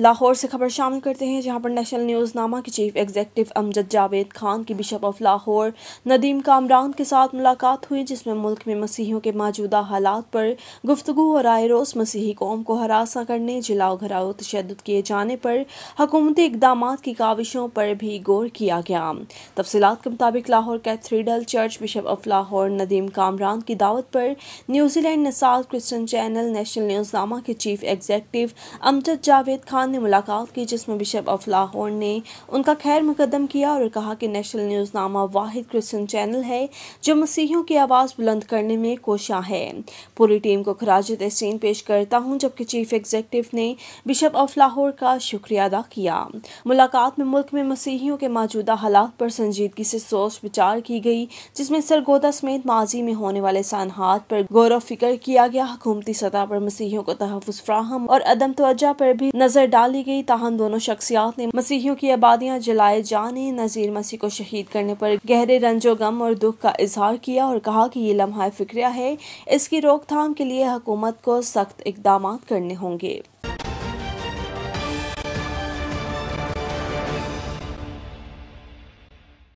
लाहौर से खबर शामिल करते हैं जहां पर नेशनल न्यूज़ नामा के चीफ एग्जेक्टिव अमजद जावेद खान की बिशप ऑफ लाहौर नदीम कामरान के साथ मुलाकात हुई जिसमें मुल्क में मसीहियों के मौजूदा हालात पर गुफ्तु और आए रोज़ मसीही कौम को हरासा करने जिला घराव तशद किए जाने पर हकूमती इकदाम की काविशों पर भी गौर किया गया तफसीत के मुताबिक Lahore cathedral church bishop of Lahore Nadeem Kamran की दावत पर न्यूजीलैंड निसाल Christian channel national news Nama के चीफ एग्जेक्टिव अमजद जावेद खान खान ने मुलाकात की जिसमें बिशप ऑफ लाहौर ने उनका खैर मुकदम किया और कहा कि नेशनल न्यूज़ नामा वाहिद क्रिश्चन चैनल है जो मसीहियों की आवाज़ बुलंद करने में कोशा है पूरी टीम को खराज तहसीन पेश करता हूँ जबकि चीफ एग्जेक्टिव ने बिशप ऑफ लाहौर का शुक्रिया अदा किया मुलाकात में मुल्क में मसीहियों के मौजूदा हालात पर संजीदगी से सोच विचार की गई जिसमें सरगोदा समेत माजी में होने वाले सानहात पर गौरव फिक्र किया गया हुकूमती सतह पर मसीहियों को तहफ़ फ्राहम और अदम तवजा पर भी नजर डाल डाली गई ताहम दोनों शख्सियात ने मसीहियों की आबादियाँ जलाए जाने नज़ीर मसीह को शहीद करने पर गहरे रंजो गम और दुख का इजहार किया और कहा कि ये लम्हा फिक्रिया है इसकी रोकथाम के लिए हुकूमत को सख्त इकदाम करने होंगे